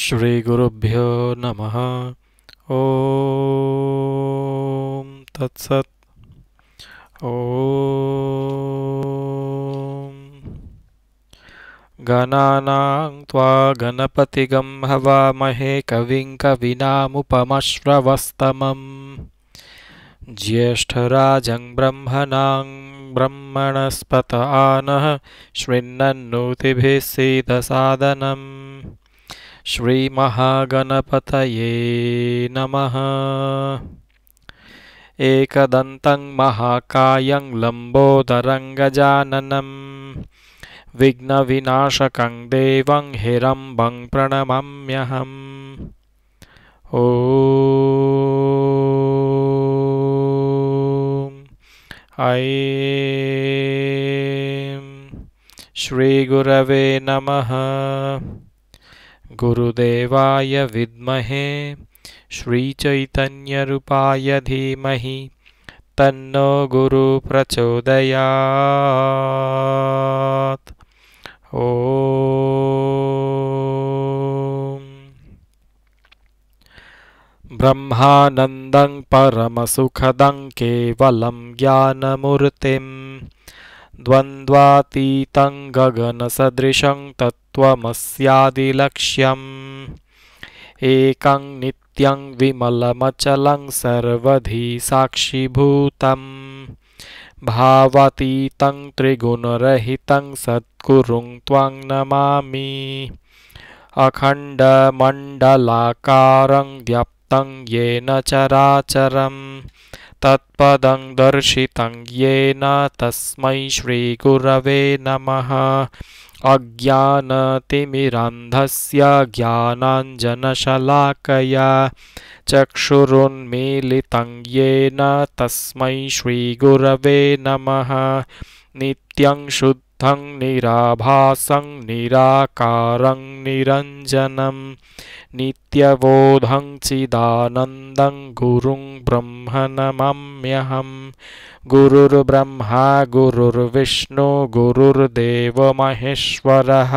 श्रीगुरुभ्यो नमः तत्सत् ॐ गणानां त्वा गणपतिगं हवामहे कविं कविनामुपमश्रवस्तमम् ज्येष्ठराजं ब्रह्मणां ब्रह्मणस्पत आनः शृन्नन्नुतिभिः सीतसादनम् श्रीमहागणपतये नमः एकदन्तं महाकायं गजाननं विघ्नविनाशकं देवं हिरम्बं प्रणमम्यहम् ॐ श्रीगुरवे नमः गुरुदेवाय विद्महे श्रीचैतन्यरूपाय धीमहि तन्नो गुरुप्रचोदयात् ॐ ब्रह्मानन्दं परमसुखदं केवलं ज्ञानमूर्तिम् द्वन्द्वातीतं गगनसदृशं तत्त्वमस्यादिलक्ष्यम् एकं नित्यं विमलमचलं सर्वधि साक्षीभूतं भावतीतं त्रिगुणरहितं सद्गुरुं त्वं नमामि अखण्डमण्डलाकारं व्यप्तं येन चराचरम् दर्शितं येन तस्मै श्रीगुरवे नमः अज्ञानतिमिरन्धस्य ज्ञानाञ्जनशलाकया चक्षुरुन्मीलितं येन तस्मै श्रीगुरवे नमः नित्यं शुद्ध निराभासं निराभासं निराकारं निरञ्जनं नित्यबोधं चिदानन्दं गुरुं ब्रह्म नमाम्यहं गुरुर्ब्रह्मा गुरुर्विष्णु गुरुर्देवमहेश्वरः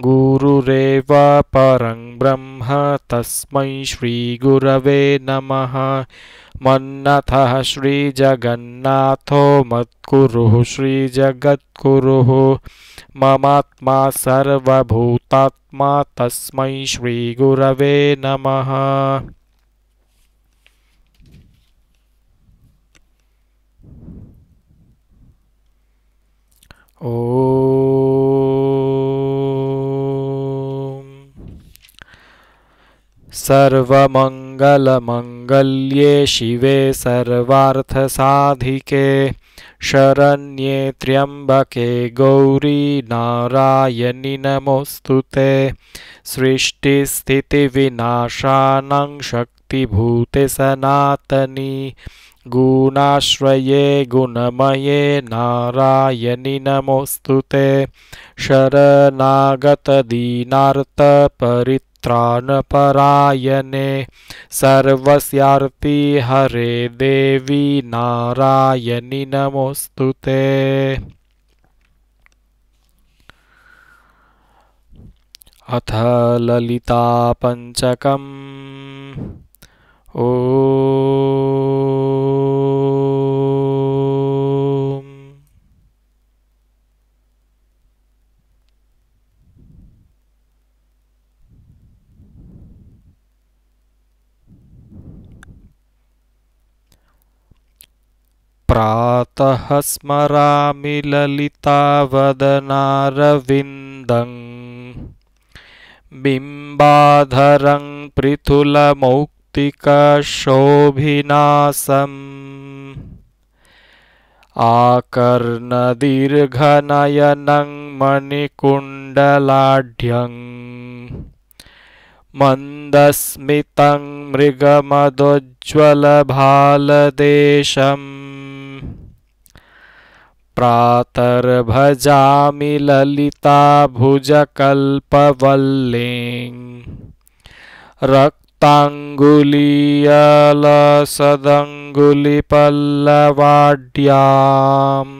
गुरुरेव परं ब्रह्म तस्मै श्रीगुरवे नमः मन्नथः श्रीजगन्नाथो मत्कुरुः श्रीजगद्गुरुः ममात्मा सर्वभूतात्मा तस्मै श्रीगुरव नमः ओ सर्वमङ्गलमङ्गल्ये शिवे सर्वार्थसाधिके शरण्ये त्र्यम्बके गौरी नारायणि नमोऽस्तु ते सृष्टिस्थितिविनाशानां शक्तिभूते सनातनि गुणाश्रये गुणमये नमोऽस्तु नमोस्तुते शरनागतदीनार्तपरि त्राणपरायणे सर्वस्यार्पी हरे देवी नारायणि नमोऽस्तु ते अथ ललितापञ्चकम् ओ प्रातः स्मरामि ललितावदनारविन्दम् बिम्बाधरं पृथुलमौक्तिकशोभिनासम् आकर्णदीर्घनयनं मणिकुण्डलाढ्यं मन्दस्मितं मृगमदोज्ज्वलभालदेशम् प्रातर्भजामि ललिताभुजकल्पवल्लीं रक्ताङ्गुलीयलसदङ्गुलीपल्लवाड्याम्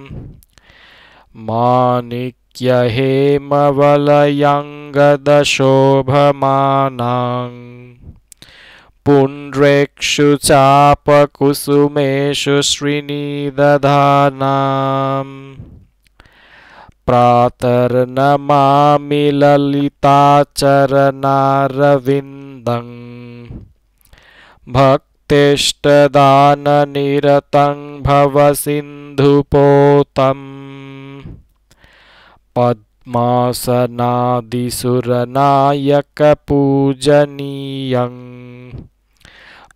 माणिक्य हेमवलयङ्गदशोभमानाम् पुण्ड्रेक्षु चापकुसुमेषु श्रीनिदधानाम् ललिताचरणारविन्दम् भक्तिष्टदाननिरतं भव सुरनायक पद्मासनादिसुरनायकपूजनीयम्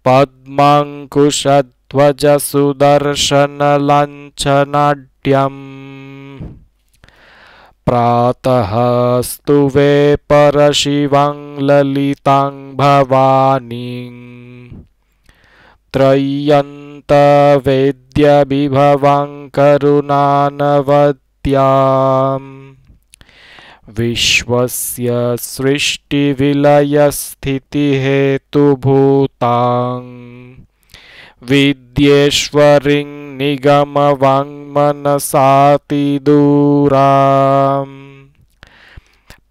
पद्मङ्कुशध्वज सुदर्शनलञ्छनाढ्यम् प्रातः स्तुवे परशिवं ललितां भवानीं करुणानवद्याम् विश्व सृष्टि विश्वस्य सृष्टिविलयस्थितिहेतुभूताम् विद्येश्वरिं निगमवाङ्मनसातिदूराम्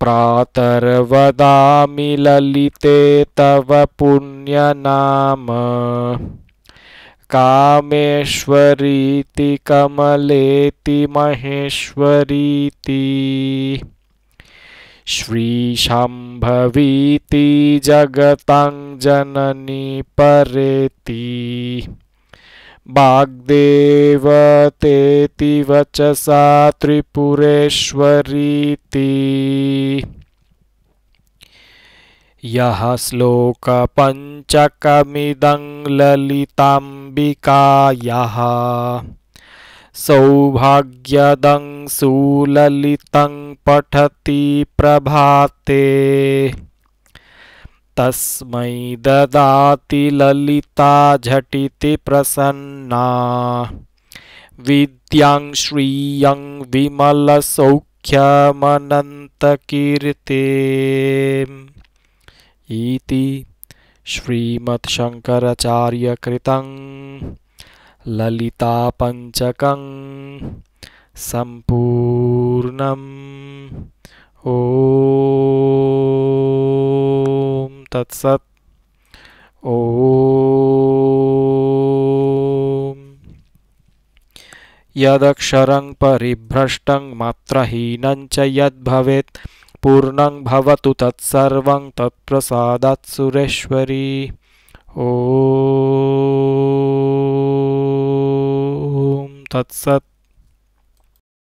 प्रातर्वदामि ललिते तव पुण्यनाम कामेश्वरीति कमलेति महेश्वरीति श्रीशम्भवीति जगतं जननी परेति वाग्देवतेति वचसा त्रिपुरेश्वरीति यः श्लोकपञ्चकमिदं ललिताम्बिकायाः सौभाग्यद सुललितं पठती प्रभाते तस्म ददाति ललिता झटिति प्रसन्ना विद्यां विमल विमलसौख्यमनन्तकीर्ते इति ललितापञ्चकं सम्पूर्णम् ॐ तत्सत् ॐ यदक्षरं परिभ्रष्टं मात्रहीनं च भवतु तत्सर्वं तत्प्रसादात् सुरेश्वरी tatsat